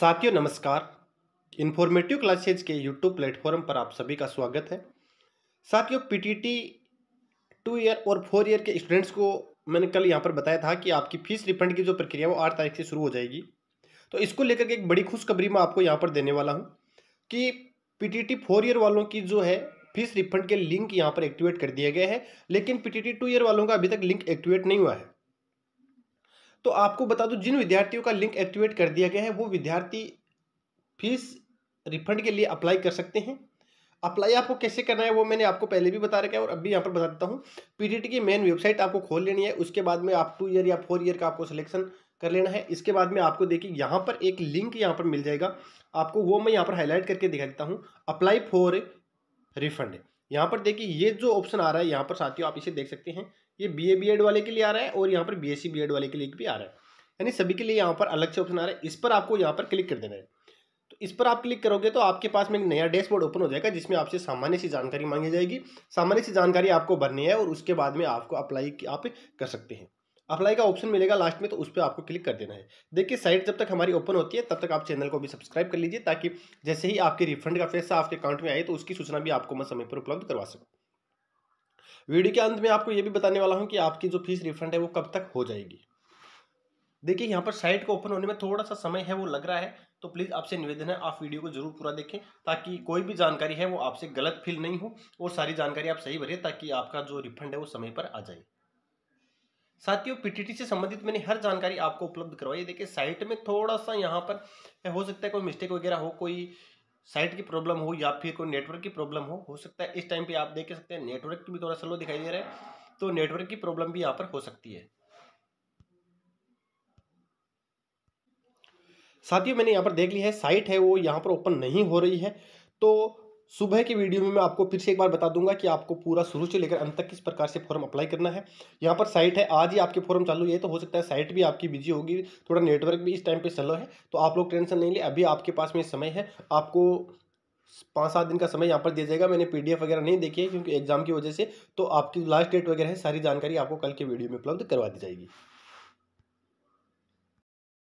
साथियों नमस्कार informative classes के यूट्यूब प्लेटफॉर्म पर आप सभी का स्वागत है साथियों पीटीटी टू ईयर और फोर ईयर के स्टूडेंट्स को मैंने कल यहाँ पर बताया था कि आपकी फीस रिफंड की जो प्रक्रिया वो आठ तारीख से शुरू हो जाएगी तो इसको लेकर के एक बड़ी खुशखबरी मैं आपको यहाँ पर देने वाला हूँ कि पीटीटी फोर ईयर वालों की जो है फीस रिफंड के लिंक यहाँ पर एक्टिवेट कर दिया गया है लेकिन पीटीटी टू ईयर वालों का अभी तक लिंक एक्टिवेट नहीं हुआ है तो आपको बता दूं जिन विद्यार्थियों का लिंक एक्टिवेट कर दिया गया है वो विद्यार्थी फीस रिफंड के लिए अप्लाई कर सकते हैं अप्लाई आपको कैसे करना है वो मैंने आपको पहले भी बता रखा है और अभी यहाँ पर बता देता हूँ पीटीटी की मेन वेबसाइट आपको खोल लेनी है उसके बाद में आप टू ईयर या फोर ईयर का आपको सिलेक्शन कर लेना है इसके बाद में आपको देखिए यहाँ पर एक लिंक यहाँ पर मिल जाएगा आपको वो मैं यहाँ पर हाईलाइट करके दिखा देता हूँ अप्लाई फॉर रिफंड यहाँ पर देखिए ये जो ऑप्शन आ रहा है यहाँ पर साथियों आप इसे देख सकते हैं ये बी ए बी एड वाले के लिए आ रहा है और यहाँ पर B S C B Ed वाले के लिए भी आ रहा है यानी सभी के लिए यहाँ पर अलग से ऑप्शन आ रहा है इस पर आपको यहाँ पर क्लिक कर देना है तो इस पर आप क्लिक करोगे तो आपके पास में एक नया डैशबोर्ड ओपन हो जाएगा जिसमें आपसे सामान्य सी जानकारी मांगी जाएगी सामान्य सी जानकारी आपको भरनी है और उसके बाद में आपको अप्लाई आप कर सकते हैं अप्लाई का ऑप्शन मिलेगा लास्ट में तो उस पर आपको क्लिक कर देना है देखिए साइट जब तक हमारी ओपन होती है तब तक आप चैनल को भी सब्सक्राइब कर लीजिए ताकि जैसे ही आपके रिफंड का पैसा आपके अकाउंट में आए तो उसकी सूचना भी आपको मैं समय पर उपलब्ध करवा सकूँ वीडियो के अंत में आपको ये भी बताने वाला हूँ कि आपकी जो फीस रिफंड है वो कब तक हो जाएगी देखिए यहाँ पर साइट को ओपन होने में थोड़ा सा समय है वो लग रहा है तो प्लीज़ आपसे निवेदन है आप वीडियो को जरूर पूरा देखें ताकि कोई भी जानकारी है वो आपसे गलत फील नहीं हो और सारी जानकारी आप सही भरें ताकि आपका जो रिफंड है वो समय पर आ जाए साथियों पीटीटी से संबंधित मैंने हर जानकारी आपको उपलब्ध करवाई देखिए साइट में थोड़ा सा यहाँ पर हो सकता है कोई मिस्टेक वगैरह हो कोई साइट की प्रॉब्लम हो या फिर कोई नेटवर्क की प्रॉब्लम हो हो सकता है इस टाइम पे आप देख सकते हैं नेटवर्क भी थोड़ा स्लो दिखाई दे रहा है तो नेटवर्क की प्रॉब्लम भी यहाँ पर हो सकती है साथियों मैंने यहाँ पर देख लिया है साइट है वो यहाँ पर ओपन नहीं हो रही है तो सुबह की वीडियो में मैं आपको फिर से एक बार बता दूंगा कि आपको पूरा शुरू से लेकर अंत तक किस प्रकार से फॉर्म अप्लाई करना है यहाँ पर साइट है आज ही आपके फॉर्म चालू है तो हो सकता है साइट भी आपकी बिजी होगी थोड़ा नेटवर्क भी इस टाइम पे चलो है तो आप लोग टेंशन नहीं ले अभी आपके पास में समय है आपको पाँच सात दिन का समय यहाँ पर दिया जाएगा मैंने पी वगैरह नहीं देखी है क्योंकि एग्जाम की वजह से तो आपकी लास्ट डेट वगैरह है सारी जानकारी आपको कल के वीडियो में उपलब्ध करवा दी जाएगी